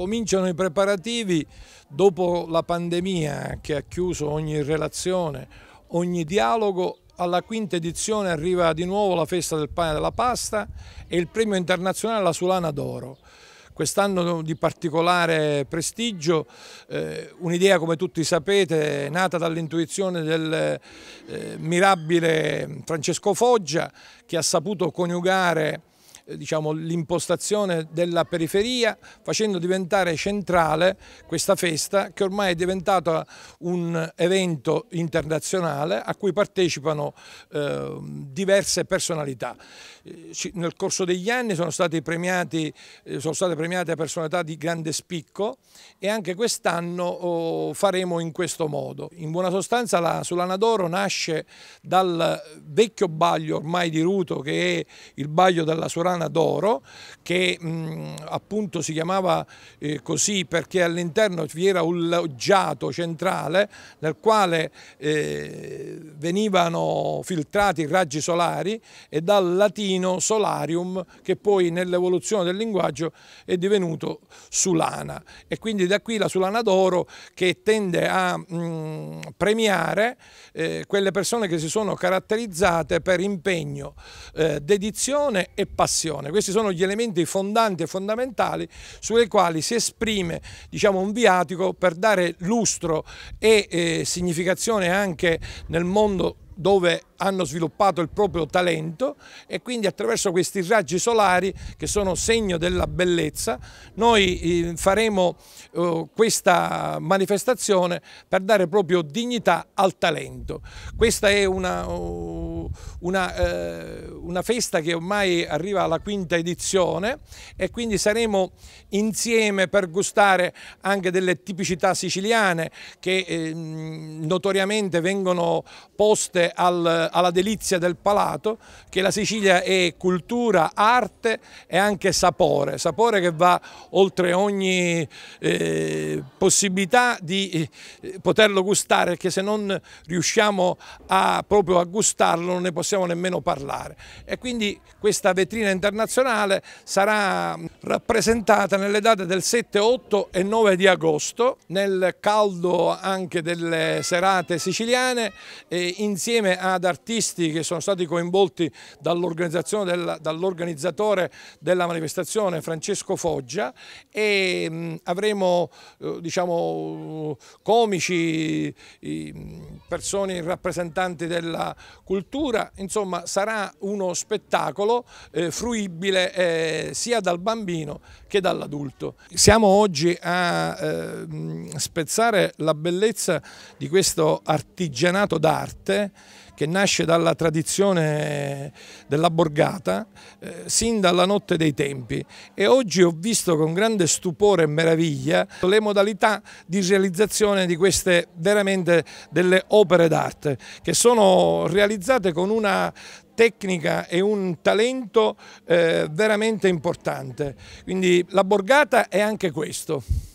Cominciano i preparativi dopo la pandemia che ha chiuso ogni relazione, ogni dialogo. Alla quinta edizione arriva di nuovo la festa del pane e della pasta e il premio internazionale La Sulana d'Oro quest'anno di particolare prestigio, eh, un'idea come tutti sapete nata dall'intuizione del eh, mirabile Francesco Foggia che ha saputo coniugare eh, diciamo, l'impostazione della periferia facendo diventare centrale questa festa che ormai è diventata un evento internazionale a cui partecipano eh, diverse personalità. Eh, nel corso degli anni sono, premiati, eh, sono state premiate personalità di grande spicco e anche quest'anno oh, faremo in questo modo. In buona sostanza la Sulana d'Oro nasce dal vecchio baglio ormai di Ruto che è il baglio della Surana Fontana d'Oro che mh, mm, appunto si chiamava eh, così perché all'interno vi era un loggiato centrale nel quale eh, venivano filtrati raggi solari e dal latino solarium che poi nell'evoluzione del linguaggio è divenuto sulana e quindi da qui la sulana d'oro che tende a mh, mm, premiare eh, quelle persone che si sono caratterizzate per impegno, eh, dedizione e passione. Questi sono gli elementi fondanti e fondamentali sulle quali si esprime diciamo, un viatico per dare lustro e eh, significazione anche nel mondo mondo dove hanno sviluppato il proprio talento e quindi attraverso questi raggi solari che sono segno della bellezza noi eh, faremo eh, questa manifestazione per dare proprio dignità al talento. Questa è una una, eh, una, festa che ormai arriva alla quinta edizione e quindi saremo insieme per gustare anche delle tipicità siciliane che eh, notoriamente vengono poste al, alla delizia del palato, che la Sicilia è cultura, arte e anche sapore, sapore che va oltre ogni eh, possibilità di eh, poterlo gustare, perché se non riusciamo a, proprio a gustarlo non ne possiamo nemmeno parlare e quindi questa vetrina internazionale sarà mm, rappresentata nelle date del 7, 8 e 9 di agosto nel caldo anche delle serate siciliane insieme ad artisti che sono stati coinvolti dall'organizzatore dall della manifestazione Francesco Foggia e mh, mm, avremo eh, diciamo, comici, mm, persone rappresentanti della cultura cultura, insomma sarà uno spettacolo eh, fruibile eh, sia dal bambino che dall'adulto. Siamo oggi a eh, spezzare la bellezza di questo artigianato d'arte che nasce dalla tradizione della borgata eh, sin dalla notte dei tempi e oggi ho visto con grande stupore e meraviglia le modalità di realizzazione di queste veramente delle opere d'arte che sono realizzate con una tecnica e un talento eh, veramente importante. Quindi la borgata è anche questo.